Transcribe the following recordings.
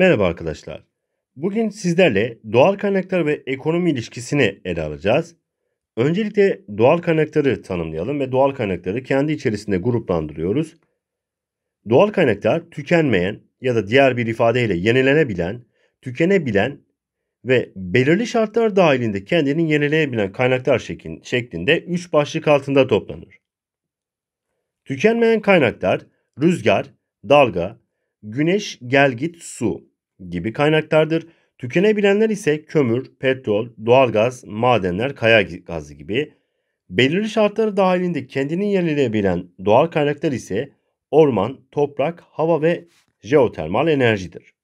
Merhaba arkadaşlar. Bugün sizlerle doğal kaynaklar ve ekonomi ilişkisini ele alacağız. Öncelikle doğal kaynakları tanımlayalım ve doğal kaynakları kendi içerisinde gruplandırıyoruz. Doğal kaynaklar tükenmeyen ya da diğer bir ifadeyle yenilenebilen, tükenebilen ve belirli şartlar dahilinde kendini yenileyebilen kaynaklar şeklinde 3 başlık altında toplanır. Tükenmeyen kaynaklar rüzgar, dalga, güneş, gelgit, su gibi kaynaklardır. Tükenebilenler ise kömür, petrol, doğalgaz, madenler, kaya gazı gibi. Belirli şartları dahilinde kendini yenilebilen doğal kaynaklar ise orman, toprak, hava ve jeotermal enerjidir.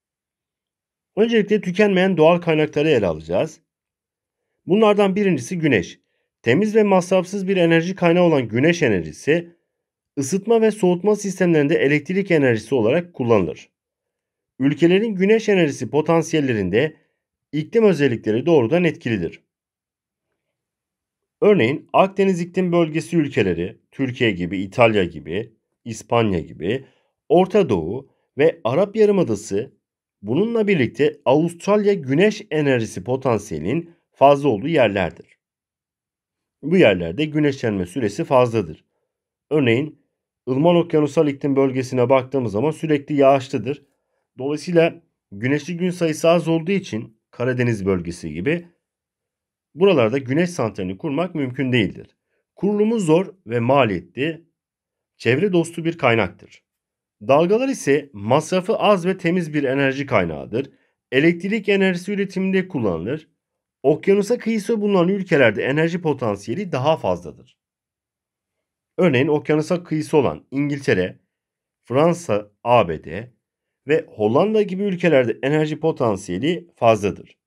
Öncelikle tükenmeyen doğal kaynakları ele alacağız. Bunlardan birincisi güneş. Temiz ve masrafsız bir enerji kaynağı olan güneş enerjisi ısıtma ve soğutma sistemlerinde elektrik enerjisi olarak kullanılır ülkelerin güneş enerjisi potansiyellerinde iklim özellikleri doğrudan etkilidir. Örneğin Akdeniz iklim bölgesi ülkeleri Türkiye gibi, İtalya gibi, İspanya gibi, Orta Doğu ve Arap Yarımadası bununla birlikte Avustralya güneş enerjisi potansiyelinin fazla olduğu yerlerdir. Bu yerlerde güneşlenme süresi fazladır. Örneğin ılıman okyanusal iklim bölgesine baktığımız zaman sürekli yağışlıdır Dolayısıyla güneşli gün sayısı az olduğu için Karadeniz bölgesi gibi buralarda güneş santralini kurmak mümkün değildir. Kurulumu zor ve maliyetli, çevre dostu bir kaynaktır. Dalgalar ise masrafı az ve temiz bir enerji kaynağıdır. Elektrik enerjisi üretiminde kullanılır. Okyanusa kıyısı bulunan ülkelerde enerji potansiyeli daha fazladır. Örneğin okyanusa kıyısı olan İngiltere, Fransa, ABD, ve Hollanda gibi ülkelerde enerji potansiyeli fazladır.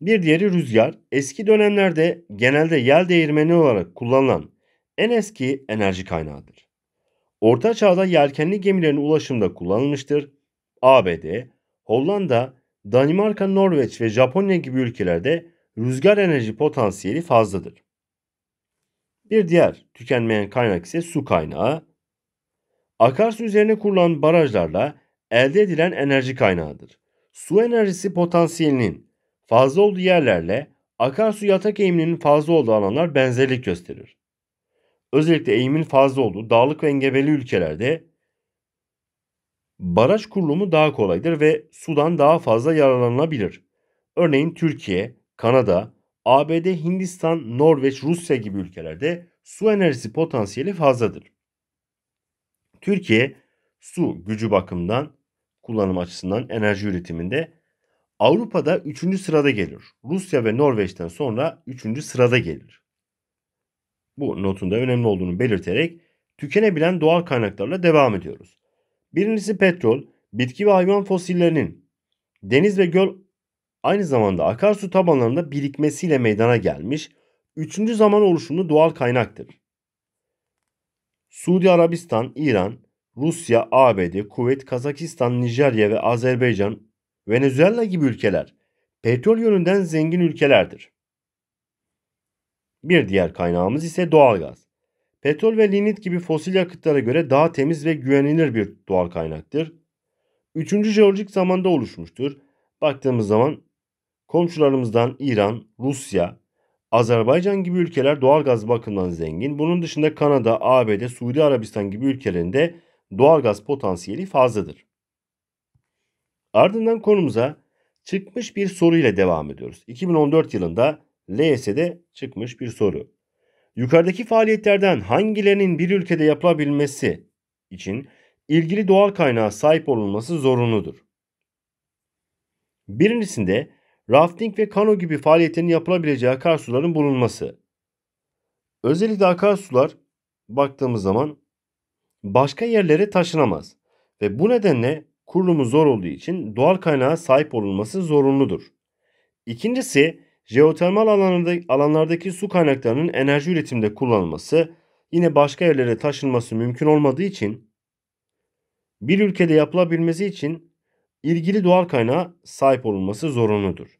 Bir diğeri rüzgar. Eski dönemlerde genelde yel değirmeni olarak kullanılan en eski enerji kaynağıdır. Orta Çağ'da yelkenli gemilerin ulaşımda kullanılmıştır. ABD, Hollanda, Danimarka, Norveç ve Japonya gibi ülkelerde rüzgar enerji potansiyeli fazladır. Bir diğer tükenmeyen kaynak ise su kaynağı. Akarsu üzerine kurulan barajlarla elde edilen enerji kaynağıdır. Su enerjisi potansiyelinin fazla olduğu yerlerle akarsu yatak eğiminin fazla olduğu alanlar benzerlik gösterir. Özellikle eğimin fazla olduğu dağlık ve engebeli ülkelerde baraj kurulumu daha kolaydır ve sudan daha fazla yararlanılabilir. Örneğin Türkiye, Kanada, ABD, Hindistan, Norveç, Rusya gibi ülkelerde su enerjisi potansiyeli fazladır. Türkiye su gücü bakımından kullanım açısından enerji üretiminde Avrupa'da 3. sırada gelir. Rusya ve Norveç'ten sonra 3. sırada gelir. Bu notun da önemli olduğunu belirterek tükenebilen doğal kaynaklarla devam ediyoruz. Birincisi petrol, bitki ve hayvan fosillerinin deniz ve göl aynı zamanda akarsu tabanlarında birikmesiyle meydana gelmiş üçüncü zaman oluşumlu doğal kaynaktır. Suudi Arabistan, İran, Rusya, ABD, Kuveyt, Kazakistan, Nijerya ve Azerbaycan, Venezuela gibi ülkeler petrol yönünden zengin ülkelerdir. Bir diğer kaynağımız ise doğalgaz. Petrol ve lignit gibi fosil yakıtlara göre daha temiz ve güvenilir bir doğal kaynaktır. Üçüncü jeolojik zamanda oluşmuştur. Baktığımız zaman komşularımızdan İran, Rusya, Azerbaycan gibi ülkeler doğal gaz bakımından zengin. Bunun dışında Kanada, ABD, Suudi Arabistan gibi ülkelerinde doğal gaz potansiyeli fazladır. Ardından konumuza çıkmış bir soru ile devam ediyoruz. 2014 yılında LS'de çıkmış bir soru. Yukarıdaki faaliyetlerden hangilerinin bir ülkede yapılabilmesi için ilgili doğal kaynağa sahip olunması zorunludur. Birincisinde rafting ve kano gibi faaliyetlerin yapılabileceği akarsuların bulunması. Özellikle akarsular baktığımız zaman başka yerlere taşınamaz ve bu nedenle kurulumu zor olduğu için doğal kaynağa sahip olunması zorunludur. İkincisi jeotermal alanlarda, alanlardaki su kaynaklarının enerji üretiminde kullanılması yine başka yerlere taşınması mümkün olmadığı için bir ülkede yapılabilmesi için ilgili doğal kaynağa sahip olunması zorunludur.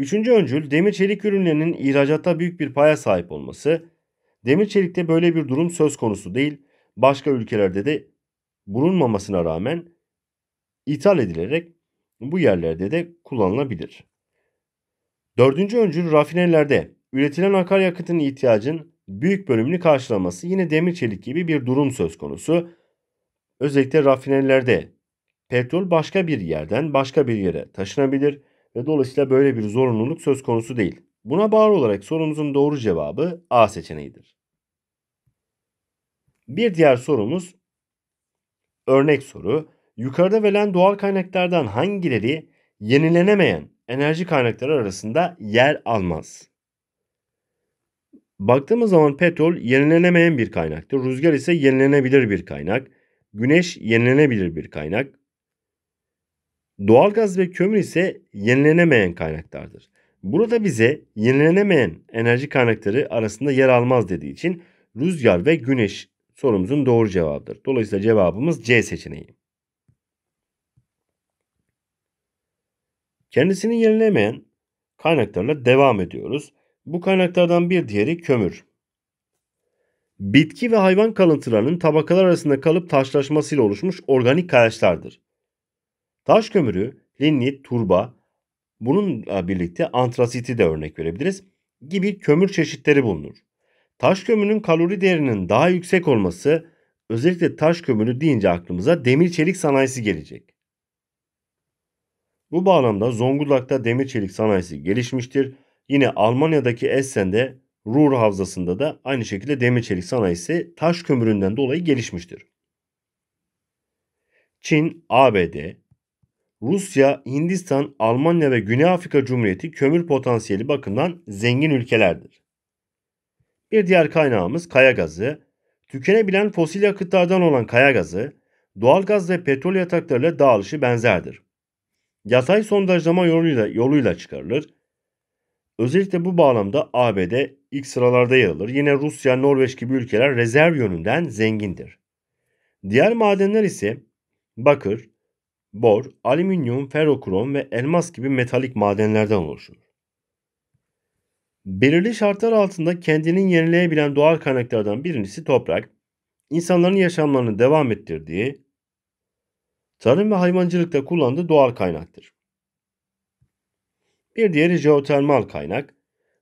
Üçüncü öncül demir çelik ürünlerinin ihracatta büyük bir paya sahip olması. Demir çelikte böyle bir durum söz konusu değil. Başka ülkelerde de bulunmamasına rağmen ithal edilerek bu yerlerde de kullanılabilir. Dördüncü öncül rafinerilerde üretilen akaryakıtın ihtiyacın büyük bölümünü karşılaması yine demir çelik gibi bir durum söz konusu. Özellikle rafinerilerde petrol başka bir yerden başka bir yere taşınabilir ve dolayısıyla böyle bir zorunluluk söz konusu değil. Buna bağlı olarak sorumuzun doğru cevabı A seçeneğidir. Bir diğer sorumuz örnek soru. Yukarıda verilen doğal kaynaklardan hangileri yenilenemeyen enerji kaynakları arasında yer almaz? Baktığımız zaman petrol yenilenemeyen bir kaynaktır. Rüzgar ise yenilenebilir bir kaynak. Güneş yenilenebilir bir kaynak. Doğalgaz ve kömür ise yenilenemeyen kaynaklardır. Burada bize yenilenemeyen enerji kaynakları arasında yer almaz dediği için rüzgar ve güneş sorumuzun doğru cevabıdır. Dolayısıyla cevabımız C seçeneği. Kendisini yenilemeyen kaynaklarla devam ediyoruz. Bu kaynaklardan bir diğeri kömür. Bitki ve hayvan kalıntılarının tabakalar arasında kalıp taşlaşmasıyla oluşmuş organik kayaçlardır. Taş kömürü, lignit, turba, bununla e, birlikte antrasiti de örnek verebiliriz gibi kömür çeşitleri bulunur. Taş kömürünün kalori değerinin daha yüksek olması özellikle taş kömürü deyince aklımıza demir çelik sanayisi gelecek. Bu bağlamda Zonguldak'ta demir çelik sanayisi gelişmiştir. Yine Almanya'daki Essen'de Ruhr Havzası'nda da aynı şekilde demir çelik sanayisi taş kömüründen dolayı gelişmiştir. Çin, ABD, Rusya, Hindistan, Almanya ve Güney Afrika Cumhuriyeti kömür potansiyeli bakımından zengin ülkelerdir. Bir diğer kaynağımız kaya gazı. Tükenebilen fosil yakıtlardan olan kaya gazı, doğal gaz ve petrol yataklarıyla dağılışı benzerdir. Yatay sondajlama yoluyla, yoluyla çıkarılır. Özellikle bu bağlamda ABD ilk sıralarda yer alır. Yine Rusya, Norveç gibi ülkeler rezerv yönünden zengindir. Diğer madenler ise bakır, bor, alüminyum, ferokrom ve elmas gibi metalik madenlerden oluşur. Belirli şartlar altında kendini yenileyebilen doğal kaynaklardan birincisi toprak, insanların yaşamlarını devam ettirdiği, tarım ve hayvancılıkta kullandığı doğal kaynaktır. Bir diğeri jeotermal kaynak,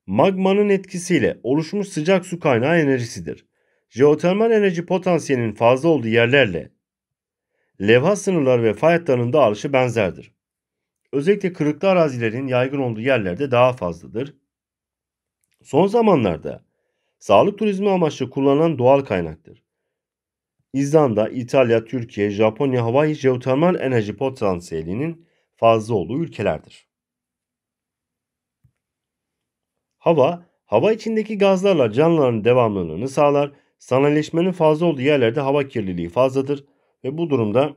magmanın etkisiyle oluşmuş sıcak su kaynağı enerjisidir. Jeotermal enerji potansiyelinin fazla olduğu yerlerle Levha sınırları ve fay hatlarının dağılışı benzerdir. Özellikle kırıklı arazilerin yaygın olduğu yerlerde daha fazladır. Son zamanlarda sağlık turizmi amaçlı kullanılan doğal kaynaktır. İzlanda, İtalya, Türkiye, Japonya, Hawaii jeotermal enerji potansiyelinin fazla olduğu ülkelerdir. Hava, hava içindeki gazlarla canlıların devamlılığını sağlar, sanayileşmenin fazla olduğu yerlerde hava kirliliği fazladır. Ve bu durumda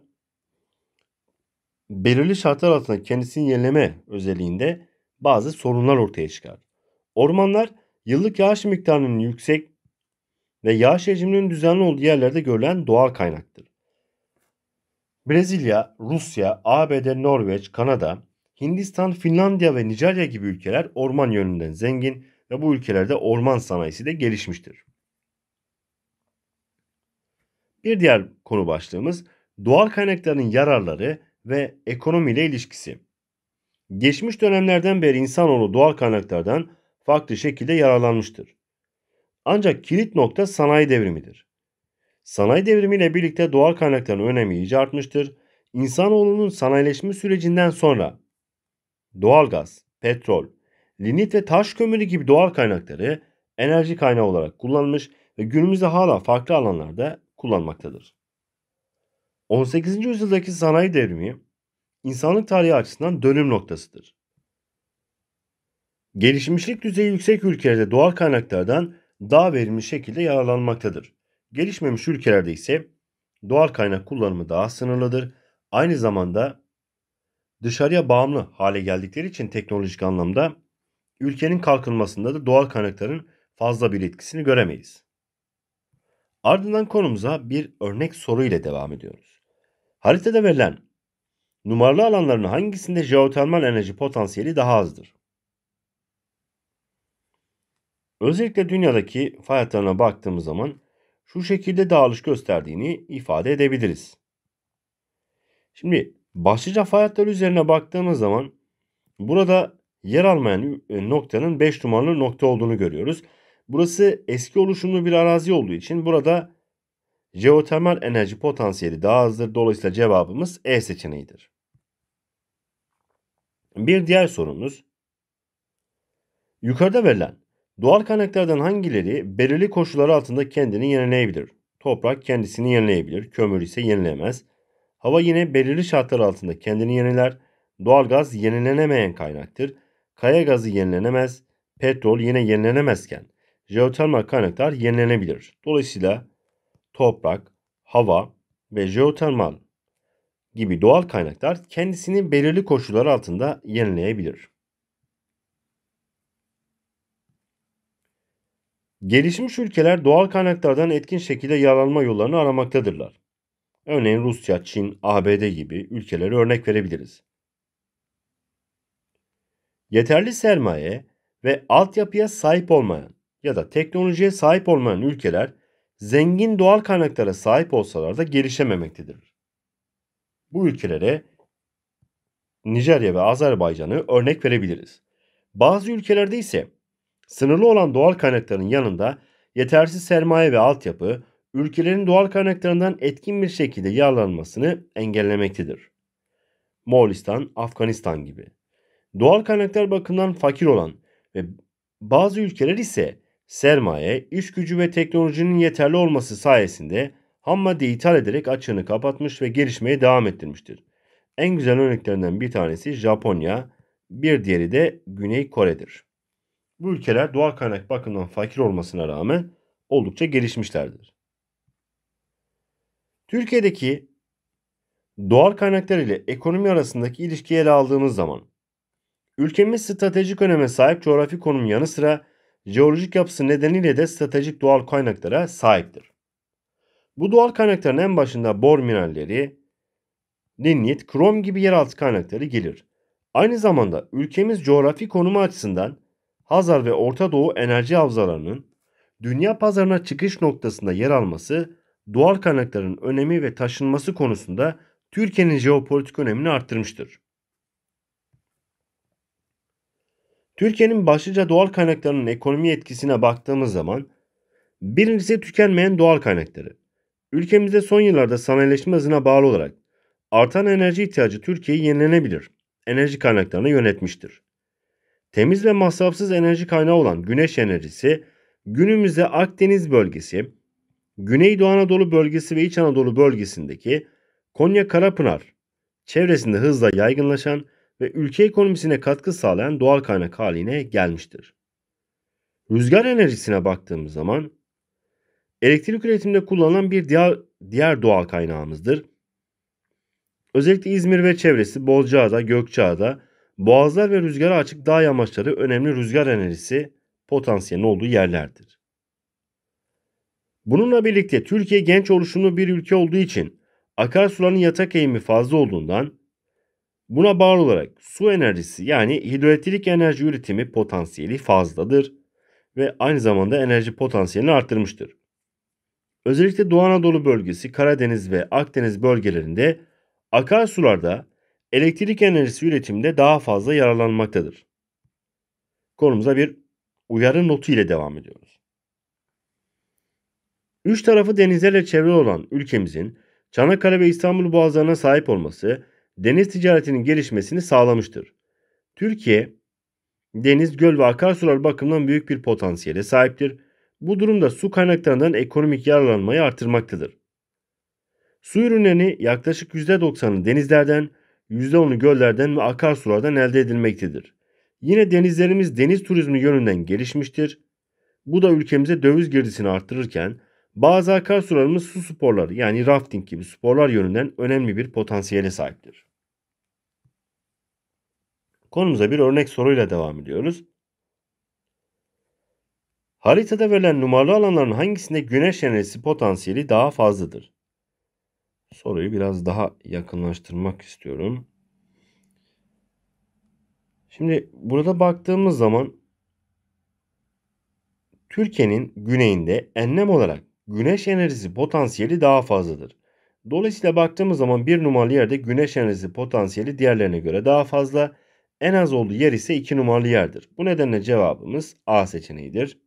belirli şartlar altında kendisini yenileme özelliğinde bazı sorunlar ortaya çıkar. Ormanlar yıllık yağış miktarının yüksek ve yağış rejiminin düzenli olduğu yerlerde görülen doğal kaynaktır. Brezilya, Rusya, ABD, Norveç, Kanada, Hindistan, Finlandiya ve Nijerya gibi ülkeler orman yönünden zengin ve bu ülkelerde orman sanayisi de gelişmiştir. Bir diğer konu başlığımız doğal kaynakların yararları ve ekonomiyle ilişkisi. Geçmiş dönemlerden beri insanoğlu doğal kaynaklardan farklı şekilde yararlanmıştır. Ancak kilit nokta sanayi devrimidir. Sanayi devrimiyle birlikte doğal kaynakların önemi iyice artmıştır. İnsanoğlunun sanayileşme sürecinden sonra doğalgaz, petrol, lignit ve taş kömürü gibi doğal kaynakları enerji kaynağı olarak kullanmış ve günümüzde hala farklı alanlarda kullanmaktadır. 18. yüzyıldaki sanayi devrimi insanlık tarihi açısından dönüm noktasıdır. Gelişmişlik düzeyi yüksek ülkelerde doğal kaynaklardan daha verimli şekilde yararlanmaktadır. Gelişmemiş ülkelerde ise doğal kaynak kullanımı daha sınırlıdır. Aynı zamanda dışarıya bağımlı hale geldikleri için teknolojik anlamda ülkenin kalkınmasında da doğal kaynakların fazla bir etkisini göremeyiz. Ardından konumuza bir örnek soru ile devam ediyoruz. Haritada verilen numaralı alanların hangisinde jeotermal enerji potansiyeli daha azdır? Özellikle dünyadaki fay hatlarına baktığımız zaman şu şekilde dağılış gösterdiğini ifade edebiliriz. Şimdi başlıca fay hatları üzerine baktığımız zaman burada yer almayan e, noktanın 5 numaralı nokta olduğunu görüyoruz. Burası eski oluşumlu bir arazi olduğu için burada jeotermal enerji potansiyeli daha azdır. Dolayısıyla cevabımız E seçeneğidir. Bir diğer sorumuz. Yukarıda verilen doğal kaynaklardan hangileri belirli koşullar altında kendini yenileyebilir? Toprak kendisini yenileyebilir, kömür ise yenilemez. Hava yine belirli şartlar altında kendini yeniler. Doğalgaz yenilenemeyen kaynaktır. Kaya gazı yenilenemez. Petrol yine yenilenemezken jeotermal kaynaklar yenilenebilir. Dolayısıyla toprak, hava ve jeotermal gibi doğal kaynaklar kendisini belirli koşullar altında yenileyebilir. Gelişmiş ülkeler doğal kaynaklardan etkin şekilde yararlanma yollarını aramaktadırlar. Örneğin Rusya, Çin, ABD gibi ülkeleri örnek verebiliriz. Yeterli sermaye ve altyapıya sahip olmayan ya da teknolojiye sahip olmayan ülkeler zengin doğal kaynaklara sahip olsalar da gelişememektedir. Bu ülkelere Nijerya ve Azerbaycan'ı örnek verebiliriz. Bazı ülkelerde ise sınırlı olan doğal kaynakların yanında yetersiz sermaye ve altyapı ülkelerin doğal kaynaklarından etkin bir şekilde yararlanmasını engellemektedir. Moğolistan, Afganistan gibi. Doğal kaynaklar bakımından fakir olan ve bazı ülkeler ise Sermaye, iş gücü ve teknolojinin yeterli olması sayesinde ham maddeyi ithal ederek açığını kapatmış ve gelişmeye devam ettirmiştir. En güzel örneklerinden bir tanesi Japonya, bir diğeri de Güney Kore'dir. Bu ülkeler doğal kaynak bakımından fakir olmasına rağmen oldukça gelişmişlerdir. Türkiye'deki doğal kaynaklar ile ekonomi arasındaki ilişkiyi ele aldığımız zaman ülkemiz stratejik öneme sahip coğrafi konum yanı sıra jeolojik yapısı nedeniyle de stratejik doğal kaynaklara sahiptir. Bu doğal kaynakların en başında bor mineralleri, lignit, krom gibi yeraltı kaynakları gelir. Aynı zamanda ülkemiz coğrafi konumu açısından Hazar ve Orta Doğu enerji havzalarının dünya pazarına çıkış noktasında yer alması doğal kaynakların önemi ve taşınması konusunda Türkiye'nin jeopolitik önemini arttırmıştır. Türkiye'nin başlıca doğal kaynaklarının ekonomi etkisine baktığımız zaman birincisi tükenmeyen doğal kaynakları. Ülkemizde son yıllarda sanayileşme hızına bağlı olarak artan enerji ihtiyacı Türkiye'yi yenilenebilir enerji kaynaklarını yönetmiştir. Temiz ve masrafsız enerji kaynağı olan güneş enerjisi günümüzde Akdeniz bölgesi, Güneydoğu Anadolu bölgesi ve İç Anadolu bölgesindeki Konya Karapınar çevresinde hızla yaygınlaşan ve ülke ekonomisine katkı sağlayan doğal kaynak haline gelmiştir. Rüzgar enerjisine baktığımız zaman elektrik üretiminde kullanılan bir diğer, diğer doğal kaynağımızdır. Özellikle İzmir ve çevresi Bozcaada, Gökçeada, boğazlar ve rüzgara açık dağ yamaçları önemli rüzgar enerjisi potansiyelinin olduğu yerlerdir. Bununla birlikte Türkiye genç oluşumlu bir ülke olduğu için akarsuların yatak eğimi fazla olduğundan Buna bağlı olarak su enerjisi yani hidroelektrik enerji üretimi potansiyeli fazladır ve aynı zamanda enerji potansiyelini arttırmıştır. Özellikle Doğu Anadolu bölgesi, Karadeniz ve Akdeniz bölgelerinde akarsularda elektrik enerjisi üretiminde daha fazla yararlanmaktadır. Konumuza bir uyarı notu ile devam ediyoruz. Üç tarafı denizlerle çevrili olan ülkemizin Çanakkale ve İstanbul boğazlarına sahip olması deniz ticaretinin gelişmesini sağlamıştır. Türkiye, deniz, göl ve akarsular bakımından büyük bir potansiyele sahiptir. Bu durumda su kaynaklarından ekonomik yararlanmayı artırmaktadır. Su ürünlerini yaklaşık %90'ı denizlerden, %10'u göllerden ve akarsulardan elde edilmektedir. Yine denizlerimiz deniz turizmi yönünden gelişmiştir. Bu da ülkemize döviz girdisini arttırırken bazı sularımız su sporları yani rafting gibi sporlar yönünden önemli bir potansiyele sahiptir. Konumuza bir örnek soruyla devam ediyoruz. Haritada verilen numaralı alanların hangisinde güneş enerjisi potansiyeli daha fazladır? Soruyu biraz daha yakınlaştırmak istiyorum. Şimdi burada baktığımız zaman Türkiye'nin güneyinde enlem olarak güneş enerjisi potansiyeli daha fazladır. Dolayısıyla baktığımız zaman bir numaralı yerde güneş enerjisi potansiyeli diğerlerine göre daha fazla. En az olduğu yer ise 2 numaralı yerdir. Bu nedenle cevabımız A seçeneğidir.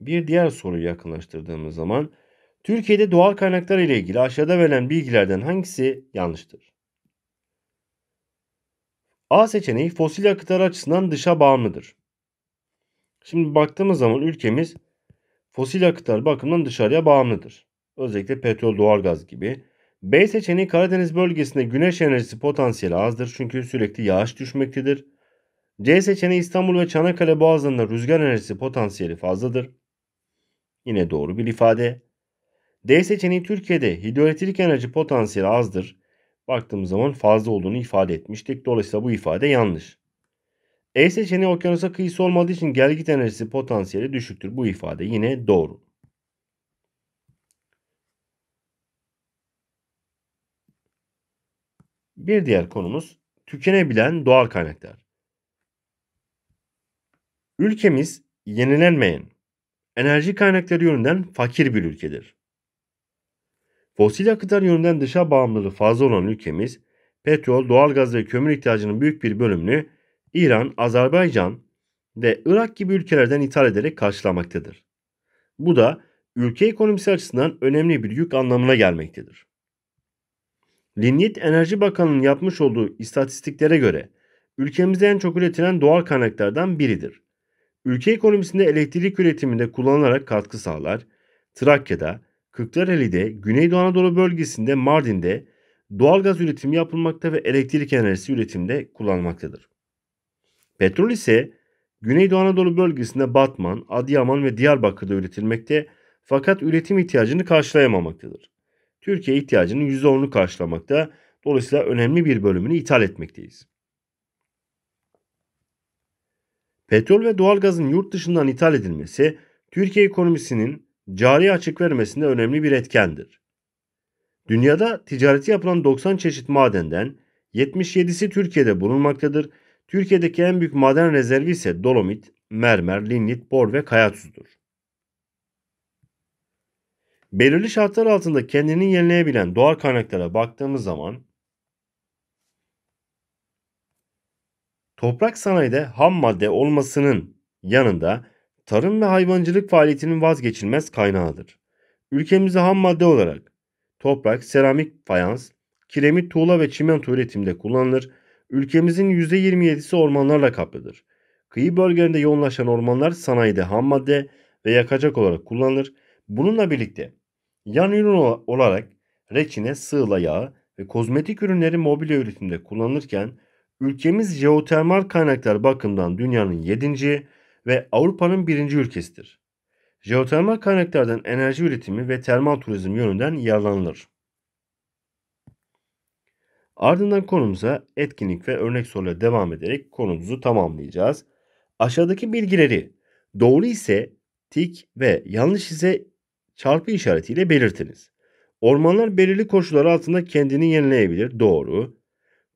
Bir diğer soruyu yakınlaştırdığımız zaman Türkiye'de doğal kaynaklar ile ilgili aşağıda verilen bilgilerden hangisi yanlıştır? A seçeneği fosil yakıtlar açısından dışa bağımlıdır. Şimdi baktığımız zaman ülkemiz fosil yakıtlar bakımından dışarıya bağımlıdır. Özellikle petrol, doğalgaz gibi. B seçeneği Karadeniz bölgesinde güneş enerjisi potansiyeli azdır çünkü sürekli yağış düşmektedir. C seçeneği İstanbul ve Çanakkale boğazlarında rüzgar enerjisi potansiyeli fazladır. Yine doğru bir ifade. D seçeneği Türkiye'de hidroelektrik enerji potansiyeli azdır. Baktığımız zaman fazla olduğunu ifade etmiştik. Dolayısıyla bu ifade yanlış. E seçeneği okyanusa kıyısı olmadığı için gelgit enerjisi potansiyeli düşüktür. Bu ifade yine doğru. Bir diğer konumuz tükenebilen doğal kaynaklar. Ülkemiz yenilenmeyen enerji kaynakları yönünden fakir bir ülkedir. Fosil yakıtlar yönünden dışa bağımlılığı fazla olan ülkemiz petrol, doğalgaz ve kömür ihtiyacının büyük bir bölümünü İran, Azerbaycan ve Irak gibi ülkelerden ithal ederek karşılamaktadır. Bu da ülke ekonomisi açısından önemli bir yük anlamına gelmektedir. Linyit Enerji Bakanı'nın yapmış olduğu istatistiklere göre ülkemizde en çok üretilen doğal kaynaklardan biridir. Ülke ekonomisinde elektrik üretiminde kullanılarak katkı sağlar, Trakya'da, Kırklareli'de, Güneydoğu Anadolu bölgesinde, Mardin'de doğal gaz üretimi yapılmakta ve elektrik enerjisi üretimde kullanılmaktadır. Petrol ise Güneydoğu Anadolu bölgesinde Batman, Adıyaman ve Diyarbakır'da üretilmekte fakat üretim ihtiyacını karşılayamamaktadır. Türkiye ihtiyacının %10'unu karşılamakta, dolayısıyla önemli bir bölümünü ithal etmekteyiz. Petrol ve doğalgazın yurt dışından ithal edilmesi Türkiye ekonomisinin cari açık vermesinde önemli bir etkendir. Dünyada ticareti yapılan 90 çeşit madenden 77'si Türkiye'de bulunmaktadır Türkiye'deki en büyük maden rezervi ise dolomit, mermer, lignit, bor ve kaya Belirli şartlar altında kendini yenileyebilen doğal kaynaklara baktığımız zaman toprak sanayide ham madde olmasının yanında tarım ve hayvancılık faaliyetinin vazgeçilmez kaynağıdır. Ülkemize ham madde olarak toprak, seramik, fayans, kiremit, tuğla ve çimento üretimde kullanılır Ülkemizin %27'si ormanlarla kaplıdır. Kıyı bölgelerinde yoğunlaşan ormanlar sanayide ham madde ve yakacak olarak kullanılır. Bununla birlikte yan ürün olarak reçine, sığla yağı ve kozmetik ürünleri mobilya üretiminde kullanılırken ülkemiz jeotermal kaynaklar bakımından dünyanın 7. ve Avrupa'nın 1. ülkesidir. Jeotermal kaynaklardan enerji üretimi ve termal turizm yönünden yararlanılır. Ardından konumuza etkinlik ve örnek soruyla devam ederek konumuzu tamamlayacağız. Aşağıdaki bilgileri doğru ise tik ve yanlış ise çarpı işaretiyle belirtiniz. Ormanlar belirli koşullar altında kendini yenileyebilir. Doğru.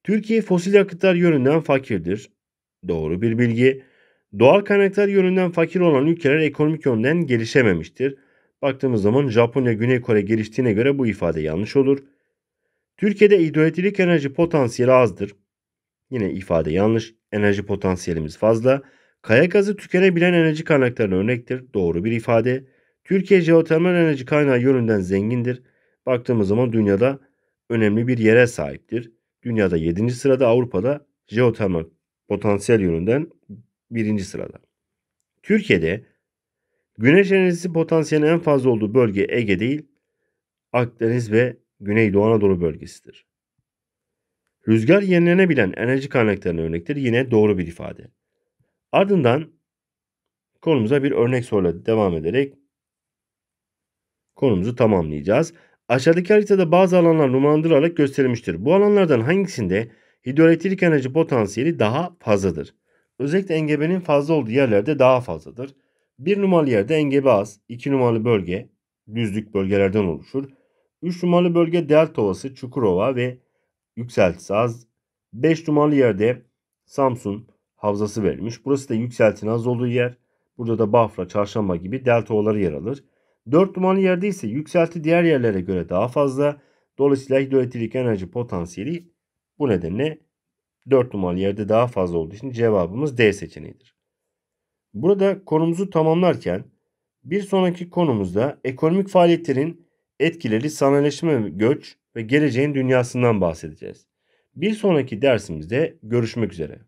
Türkiye fosil yakıtlar yönünden fakirdir. Doğru bir bilgi. Doğal kaynaklar yönünden fakir olan ülkeler ekonomik yönden gelişememiştir. Baktığımız zaman Japonya, Güney Kore geliştiğine göre bu ifade yanlış olur. Türkiye'de hidroelektrik enerji potansiyeli azdır. Yine ifade yanlış. Enerji potansiyelimiz fazla. Kaya gazı tükenebilen enerji kaynaklarına örnektir. Doğru bir ifade. Türkiye jeotermal enerji kaynağı yönünden zengindir. Baktığımız zaman dünyada önemli bir yere sahiptir. Dünyada 7. sırada Avrupa'da jeotermal potansiyel yönünden 1. sırada. Türkiye'de güneş enerjisi potansiyelinin en fazla olduğu bölge Ege değil, Akdeniz ve Güneydoğu Anadolu bölgesidir. Rüzgar yenilenebilen enerji kaynaklarına örnektir. Yine doğru bir ifade. Ardından konumuza bir örnek soruyla devam ederek konumuzu tamamlayacağız. Aşağıdaki haritada bazı alanlar numaralandırılarak gösterilmiştir. Bu alanlardan hangisinde hidroelektrik enerji potansiyeli daha fazladır? Özellikle engebenin fazla olduğu yerlerde daha fazladır. Bir numaralı yerde engebe az, iki numaralı bölge düzlük bölgelerden oluşur. 3 numaralı bölge Delta Ovası, Çukurova ve yükseltisi az. 5 numaralı yerde Samsun havzası verilmiş. Burası da yükseltinin az olduğu yer. Burada da Bafra, Çarşamba gibi delta ovaları yer alır. 4 numaralı yerde ise yükselti diğer yerlere göre daha fazla. Dolayısıyla hidroelektrik enerji potansiyeli bu nedenle 4 numaralı yerde daha fazla olduğu için cevabımız D seçeneğidir. Burada konumuzu tamamlarken bir sonraki konumuzda ekonomik faaliyetlerin etkileri sanayileşme göç ve geleceğin dünyasından bahsedeceğiz. Bir sonraki dersimizde görüşmek üzere.